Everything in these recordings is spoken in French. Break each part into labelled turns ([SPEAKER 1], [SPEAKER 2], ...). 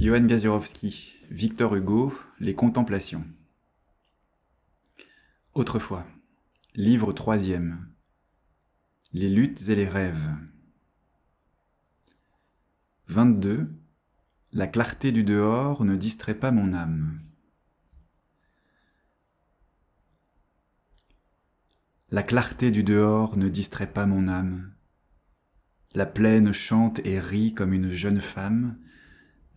[SPEAKER 1] Johann Gazirovski, Victor Hugo, Les Contemplations. Autrefois, livre troisième. Les luttes et les rêves. 22. La clarté du dehors ne distrait pas mon âme. La clarté du dehors ne distrait pas mon âme. La plaine chante et rit comme une jeune femme,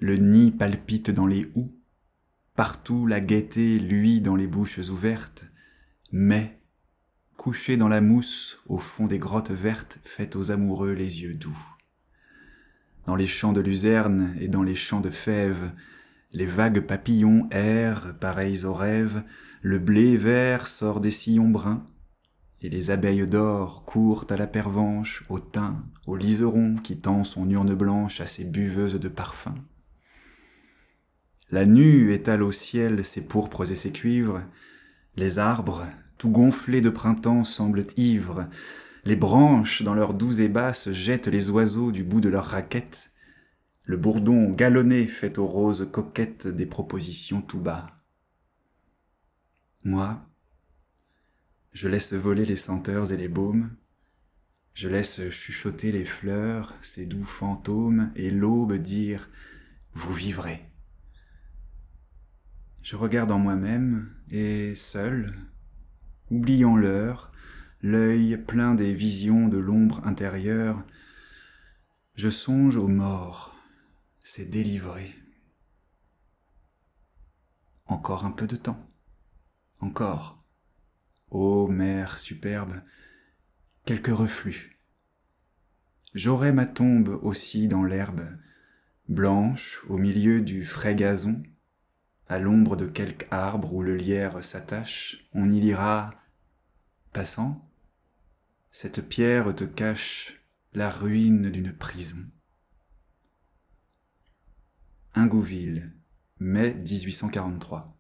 [SPEAKER 1] le nid palpite dans les houes, partout la gaieté luit dans les bouches ouvertes, mais, couché dans la mousse au fond des grottes vertes, Fait aux amoureux les yeux doux. Dans les champs de luzerne et dans les champs de fèves, les vagues papillons errent, pareils aux rêves, le blé vert sort des sillons bruns, et les abeilles d'or courent à la pervenche, au thym, au liseron qui tend son urne blanche à ses buveuses de parfums. La nue étale au ciel ses pourpres et ses cuivres. Les arbres, tout gonflés de printemps, semblent ivres. Les branches, dans leurs et basses, jettent les oiseaux du bout de leurs raquettes. Le bourdon galonné fait aux roses coquettes des propositions tout bas. Moi, je laisse voler les senteurs et les baumes. Je laisse chuchoter les fleurs, ces doux fantômes, et l'aube dire Vous vivrez. Je regarde en moi-même, et seul, oubliant l'heure, l'œil plein des visions de l'ombre intérieure, je songe aux morts, c'est délivré. Encore un peu de temps. Encore. Ô mer superbe, quelques reflux. J'aurai ma tombe aussi dans l'herbe, blanche au milieu du frais gazon, à l'ombre de quelque arbre où le lierre s'attache, on y lira Passant, cette pierre te cache la ruine d'une prison. Ingouville, mai 1843.